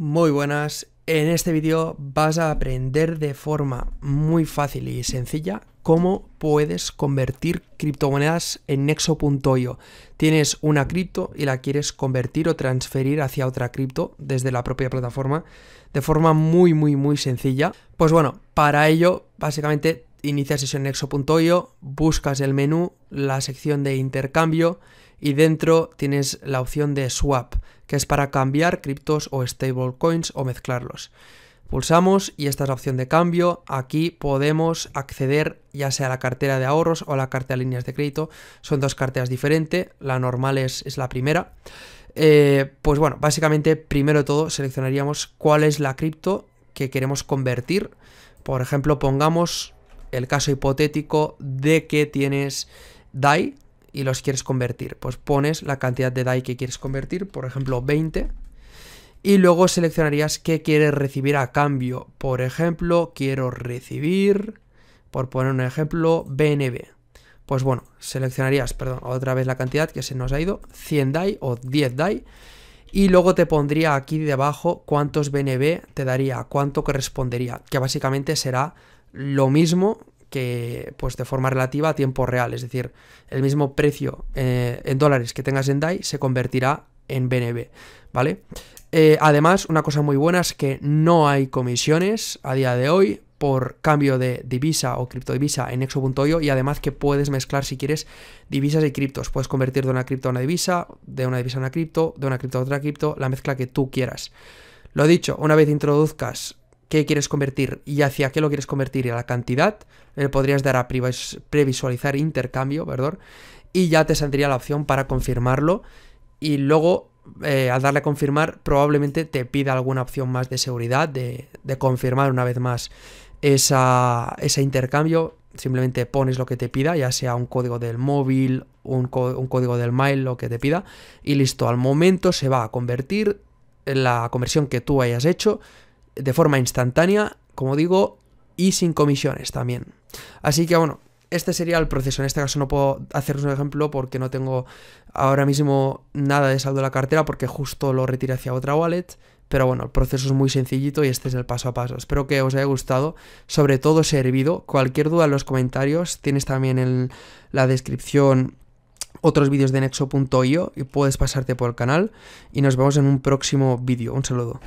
Muy buenas, en este vídeo vas a aprender de forma muy fácil y sencilla cómo puedes convertir criptomonedas en nexo.io. Tienes una cripto y la quieres convertir o transferir hacia otra cripto desde la propia plataforma de forma muy muy muy sencilla. Pues bueno, para ello básicamente inicias sesión nexo.io, buscas el menú, la sección de intercambio y dentro tienes la opción de swap, que es para cambiar criptos o stablecoins o mezclarlos. Pulsamos y esta es la opción de cambio. Aquí podemos acceder ya sea a la cartera de ahorros o a la cartera de líneas de crédito. Son dos carteras diferentes. La normal es, es la primera. Eh, pues bueno, básicamente primero de todo seleccionaríamos cuál es la cripto que queremos convertir. Por ejemplo, pongamos el caso hipotético de que tienes DAI, y los quieres convertir. Pues pones la cantidad de DAI que quieres convertir, por ejemplo 20, y luego seleccionarías qué quieres recibir a cambio. Por ejemplo, quiero recibir, por poner un ejemplo, BNB. Pues bueno, seleccionarías, perdón, otra vez la cantidad que se nos ha ido, 100 DAI o 10 DAI, y luego te pondría aquí debajo cuántos BNB te daría, cuánto correspondería, que básicamente será lo mismo que pues de forma relativa a tiempo real, es decir, el mismo precio eh, en dólares que tengas en DAI se convertirá en BNB, ¿vale? Eh, además, una cosa muy buena es que no hay comisiones a día de hoy por cambio de divisa o criptodivisa en exo.io y además que puedes mezclar si quieres divisas y criptos. Puedes convertir de una cripto a una divisa, de una divisa a una cripto, de una cripto a otra cripto, la mezcla que tú quieras. Lo dicho, una vez introduzcas qué quieres convertir y hacia qué lo quieres convertir y a la cantidad, le eh, podrías dar a previsualizar intercambio, perdón, y ya te saldría la opción para confirmarlo y luego eh, al darle a confirmar probablemente te pida alguna opción más de seguridad, de, confirmar una vez más esa, ese intercambio, simplemente pones lo que te pida, ya sea un código del móvil, un, código del mail, lo que te pida, y listo, al momento se va a convertir la conversión que tú hayas hecho de forma instantánea, como digo, y sin comisiones también. Así que bueno, este sería el proceso. En este caso no puedo haceros un ejemplo porque no tengo ahora mismo nada de saldo en la cartera porque justo lo retiré hacia otra wallet. Pero bueno, el proceso es muy sencillito y este es el paso a paso. Espero que os haya gustado, sobre todo servido. Cualquier duda en los comentarios, tienes también en la descripción otros vídeos de nexo.io y puedes pasarte por el canal. Y nos vemos en un próximo vídeo. Un saludo.